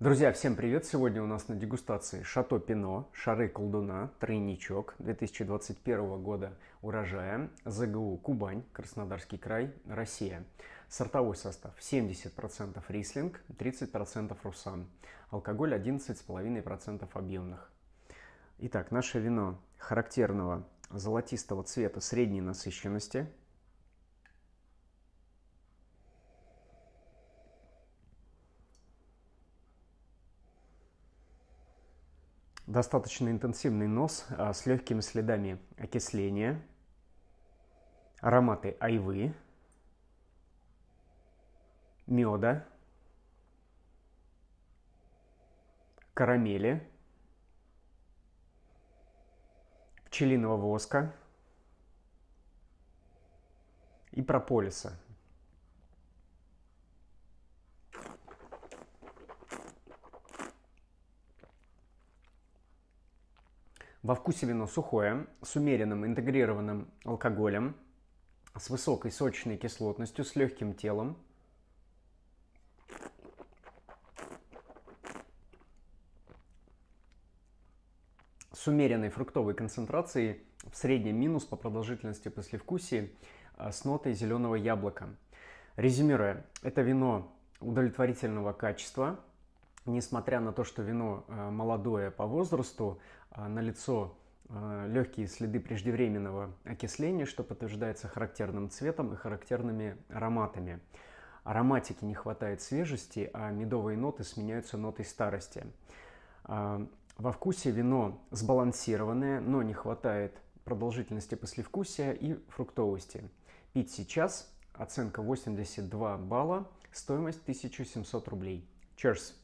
Друзья, всем привет! Сегодня у нас на дегустации Шато Пино, Шары Колдуна, Тройничок 2021 года урожая, ЗГУ Кубань, Краснодарский край, Россия. Сортовой состав 70% рислинг, 30% русан. Алкоголь 11,5% объемных. Итак, наше вино характерного золотистого цвета средней насыщенности, достаточно интенсивный нос а, с легкими следами окисления, ароматы айвы, меда, карамели, пчелиного воска и прополиса. Во вкусе вино сухое, с умеренным интегрированным алкоголем, с высокой сочной кислотностью, с легким телом. С умеренной фруктовой концентрацией, в среднем минус по продолжительности послевкусия, а, с нотой зеленого яблока. Резюмируя, это вино удовлетворительного качества – несмотря на то, что вино э, молодое по возрасту, а на лицо э, легкие следы преждевременного окисления, что подтверждается характерным цветом и характерными ароматами. Ароматики не хватает свежести, а медовые ноты сменяются нотой старости. А, во вкусе вино сбалансированное, но не хватает продолжительности послевкусия и фруктовости. Пить сейчас, оценка 82 балла, стоимость 1700 рублей. Cheers!